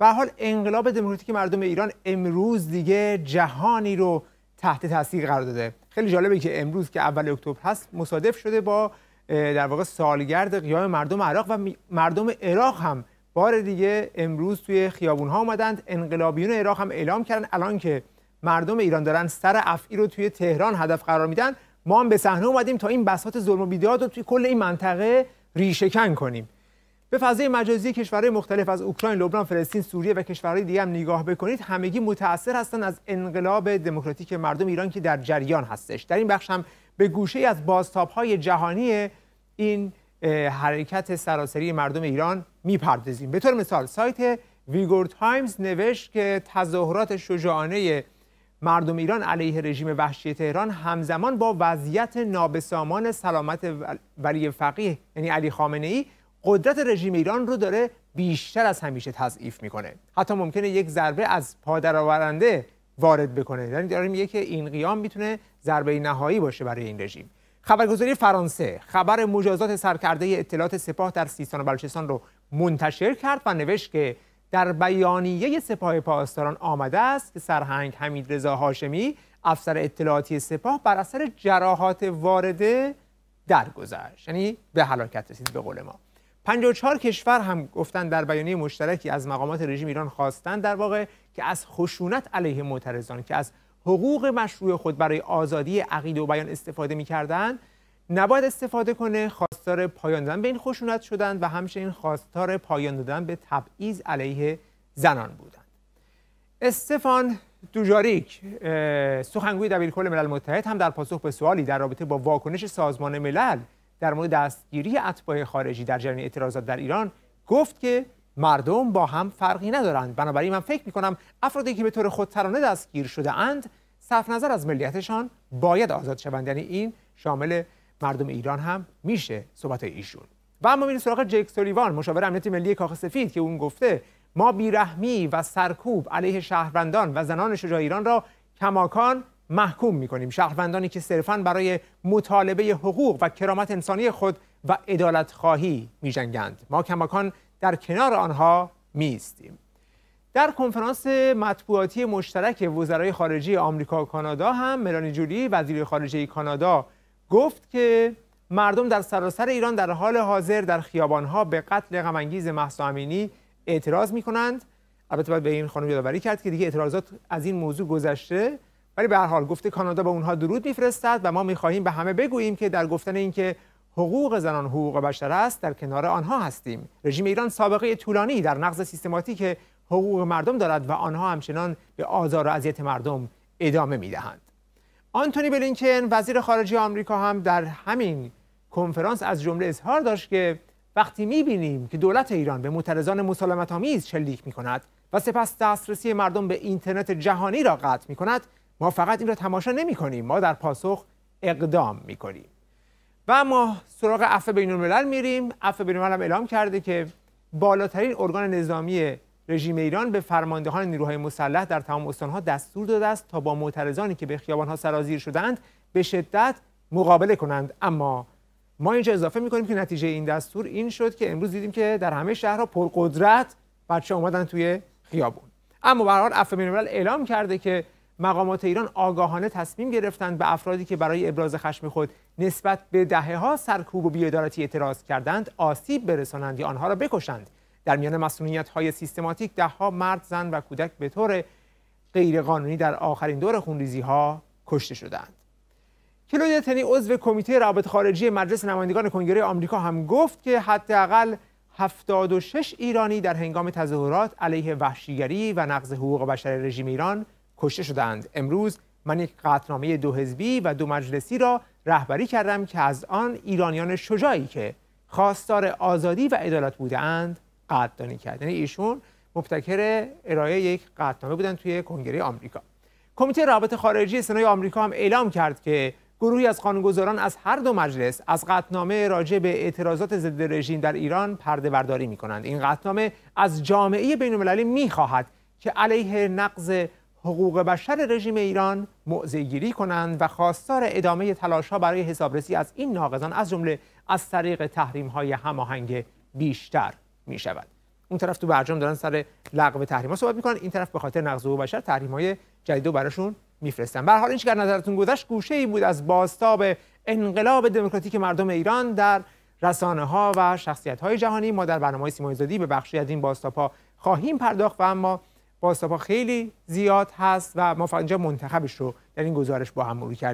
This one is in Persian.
به حال انقلاب دموکراتیک مردم ایران امروز دیگه جهانی رو تحت تاثیر قرار داده خیلی جالبه که امروز که اول اکتبر هست مصادف شده با در واقع سالگرد قیام مردم عراق و مردم عراق هم بار دیگه امروز توی خیابون ها اومدند انقلابیون عراق هم اعلام کردن الان که مردم ایران دارن سر افعی رو توی تهران هدف قرار میدن ما هم به صحنه اومدیم تا این بساط ظلم و بیداد رو توی کل این منطقه ریشهکن کنیم به فضای مجازی کشورهای مختلف از اوکراین، لبنان، فلسطین، سوریه و کشورهای دیگه هم نگاه بکنید همگی متاثر هستند از انقلاب دموکراتیک مردم ایران که در جریان هستش. در این بخش هم به گوشه از بازتاب‌های جهانی این حرکت سراسری مردم ایران میپردازیم. به طور مثال سایت ویگور تایمز نوشت که تظاهرات شجاعانه مردم ایران علیه رژیم وحشی تهران همزمان با وضعیت نابسامان سلامت ولی فقیه یعنی علی خامنه‌ای، قدرت رژیم ایران رو داره بیشتر از همیشه تضعیف میکنه حتی ممکنه یک ضربه از پادرآورنده وارد بکنه یعنی داره میگه که این قیام میتونه ضربه نهایی باشه برای این رژیم خبرگزاری فرانسه خبر مجازات سرکرده اطلاعات سپاه در سیستان و بلوچستان رو منتشر کرد و نوشت که در بیانیه سپاه پاسداران آمده است که سرهنگ حمید رضا هاشمی افسر اطلاعاتی سپاه بر اثر جراحات وارده درگذشت یعنی به هلاکت به قول ما 54 کشور هم گفتن در بیانیه مشترکی از مقامات رژیم ایران خواستند در واقع که از خشونت علیه معترضان که از حقوق مشروع خود برای آزادی عقیده و بیان استفاده کردند نباید استفاده کنه خواستار پایان دادن به این خشونت شدند و همچنین خواستار پایان دادن به تبعیض علیه زنان بودند استفان دوجاریک سخنگوی دبیرکل ملل متحد هم در پاسخ به سوالی در رابطه با واکنش سازمان ملل در مورد دستگیری اتباع خارجی در جریان اعتراضات در ایران گفت که مردم با هم فرقی ندارند بنابراین من فکر میکنم افرادی که به طور خودترانه دستگیر شده اند صرف نظر از ملیتشان باید آزاد شوند یعنی این شامل مردم ایران هم میشه صحبت ایشون و اما میریم سراغ جک سولیوان مشاور امنیت ملی کاخ سفید که اون گفته ما بیرحمی و سرکوب علیه شهروندان و زنان شجاع ایران را کماکان محکوم می شهروندانی که صرفا برای مطالبه حقوق و کرامت انسانی خود و ادالت خواهی می جنگند. ما کماکان در کنار آنها میستیم. در کنفرانس مطبوعاتی مشترک وزرای خارجه آمریکا و کانادا هم ملانی جولی وزیر خارجه کانادا گفت که مردم در سراسر ایران در حال حاضر در خیابانها به قتل غمانگیز محسا امینی اعتراض می کنند البته باید به این خانم یادآوری کرد که دیگه اعتراضات از این موضوع گذشته ولی به هر حال گفته کانادا به اونها درود میفرستد و ما میخواهیم به همه بگوییم که در گفتن اینکه حقوق زنان حقوق بشر است در کنار آنها هستیم رژیم ایران سابقه طولانی در نقض سیستماتیک حقوق مردم دارد و آنها همچنان به آزار و اذیت مردم ادامه میدهند آنتونی بلینکن وزیر خارجه آمریکا هم در همین کنفرانس از جمله اظهار داشت که وقتی میبینیم که دولت ایران به معترضان مسالمت آمیز شلیک میکند و سپس دسترسی مردم به اینترنت جهانی را قطع میکند ما فقط این را تماشا نمی کنیم ما در پاسخ اقدام می کنیم و ما سراغ عفه بین الملل میریم عفو بین الملل اعلام کرده که بالاترین ارگان نظامی رژیم ایران به فرماندهان نیروهای مسلح در تمام استانها دستور داده است تا با معترضانی که به خیابانها سرازیر شدند به شدت مقابله کنند اما ما اینجا اضافه میکنیم که نتیجه این دستور این شد که امروز دیدیم که در همه شهرها پرقدرت بچه اومدن توی خیابون اما به هر حال اعلام کرده که مقامات ایران آگاهانه تصمیم گرفتند به افرادی که برای ابراز خشم خود نسبت به دهه ها سرکوب و بیادارتی اعتراض کردند آسیب برسانند یا آنها را بکشند در میان مسئولیت های سیستماتیک دهها مرد زن و کودک به طور غیرقانونی در آخرین دور خونریزی ها کشته شدند کلودیا تنی عضو کمیته روابط خارجی مجلس نمایندگان کنگره آمریکا هم گفت که حداقل 76 ایرانی در هنگام تظاهرات علیه وحشیگری و نقض حقوق بشر رژیم ایران کشته شدند امروز من یک قطنامه دو حزبی و دو مجلسی را رهبری کردم که از آن ایرانیان شجاعی که خواستار آزادی و عدالت بودند قدردانی کرد یعنی ایشون مبتکر ارائه یک قطنامه بودند توی کنگره آمریکا کمیته روابط خارجی سنای آمریکا هم اعلام کرد که گروهی از قانونگذاران از هر دو مجلس از قطنامه راجع به اعتراضات ضد رژیم در ایران پرده برداری می کنند. این قطنامه از جامعه بین المللی می که علیه نقض حقوق بشر رژیم ایران معزگیری کنند و خواستار ادامه تلاش ها برای حسابرسی از این ناقضان از جمله از طریق تحریم های هماهنگ بیشتر می شود اون طرف تو برجام دارن سر لغو تحریم ها صحبت میکنن این طرف به خاطر نقض حقوق بشر تحریم های جدید و براشون میفرستن به حال این نظرتون گذشت گوشه ای بود از باستاب انقلاب دموکراتیک مردم ایران در رسانه ها و شخصیت های جهانی ما در برنامه سیمای زادی به بخشی از این باستاب ها خواهیم پرداخت و اما با خیلی زیاد هست و ما اینجا منتخبش رو در این گزارش با هم مرور کردیم